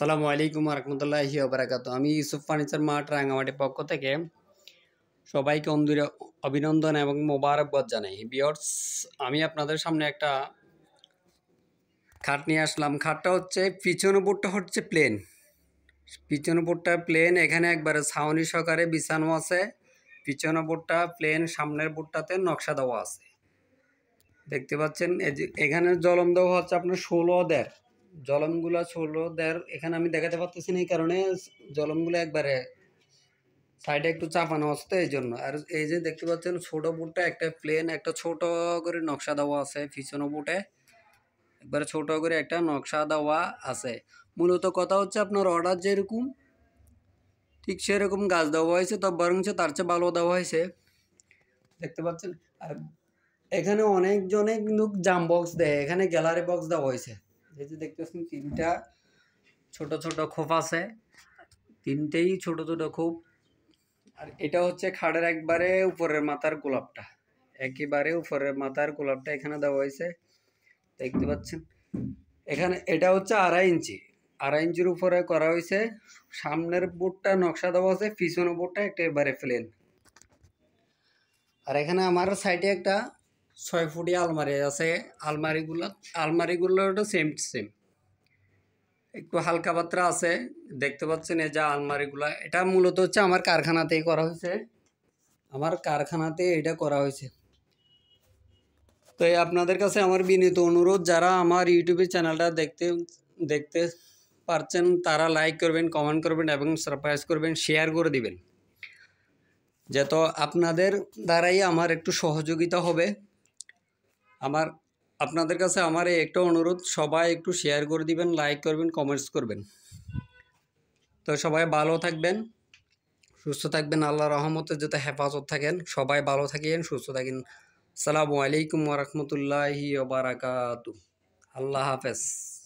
সালামু আলাইকুম রহমতুল্লাহি ওবরাকাত আমি ইউসুফ ফার্নিচার মার্ট রাঙামাটি পক্ষ থেকে সবাইকে অন্দুরে অভিনন্দন এবং মোবারকবাদ জানাই বিয়র্স আমি আপনাদের সামনে একটা খাট নিয়ে আসলাম খাটটা হচ্ছে পিছনপুরটা হচ্ছে প্লেন পিছনপুরটা প্লেন এখানে একবারে ছাউনি সহকারে বিছানো আছে পিছনের প্লেন সামনের বোর্ডটাতে নকশা দেওয়া আছে দেখতে পাচ্ছেন এখানে জলম দেওয়া হচ্ছে আপনার ষোলো দেড় জলমগুলো ছোটদের এখানে আমি দেখাতে পারতেছি না এই কারণে জলমগুলো একবারে সাইডে একটু চাপানো আসতে এই জন্য আর এই যে দেখতে পাচ্ছেন ছোট বুটটা একটা প্লেন একটা ছোট করে নকশা দেওয়া আছে পিছনো বুটে একবারে ছোট করে একটা নকশা দেওয়া আছে মূলত কথা হচ্ছে আপনার অর্ডার যেরকম ঠিক সেরকম গাছ দেওয়া হয়েছে তো সে তার চেয়ে ভালো দেওয়া হয়েছে দেখতে পাচ্ছেন আর এখানে অনেকজনে কিন্তু জাম বক্স দেয় এখানে গ্যালারি বক্স দেওয়া হয়েছে এই যে দেখতেছেন তিনটা ছোট ছোট খোপ আছে তিনটেই ছোট ছোট খোপ আর এটা হচ্ছে খাড়ের একবারে উপরের মাথার গোলাপটা একেবারে উপরের মাথার গোলাপটা এখানে দেওয়া হয়েছে দেখতে পাচ্ছেন এখানে এটা হচ্ছে আড়াই ইঞ্চি আড়াই ইঞ্চির উপরে করা হয়েছে সামনের বোর্ডটা নকশা দেওয়া আছে পিছনের বোর্ডটা একটা এবারে প্লেন আর এখানে আমার সাইডে একটা ছয় ফুটি আলমারি আছে আলমারিগুলো আলমারিগুলো সেম সেম একটু হালকা পাত্রা আছে দেখতে পাচ্ছেন এই যে আলমারিগুলো এটা মূলত হচ্ছে আমার কারখানাতেই করা হয়েছে আমার কারখানাতে এটা করা হয়েছে তো আপনাদের কাছে আমার বিনীত অনুরোধ যারা আমার ইউটিউবে চ্যানেলটা দেখতে দেখতে পারছেন তারা লাইক করবেন কমেন্ট করবেন এবং সারপ্রাইজ করবেন শেয়ার করে দিবেন তো আপনাদের দ্বারাই আমার একটু সহযোগিতা হবে আমার আপনাদের কাছে আমার এই একটা অনুরোধ সবাই একটু শেয়ার করে দিবেন লাইক করবেন কমেন্টস করবেন তো সবাই ভালো থাকবেন সুস্থ থাকবেন আল্লাহ রহমতে যাতে হেফাজত থাকেন সবাই ভালো থাকেন সুস্থ থাকেন সালামু আলাইকুম ওরহমতুল্লাহি ওবরাকাতু আল্লাহ হাফেজ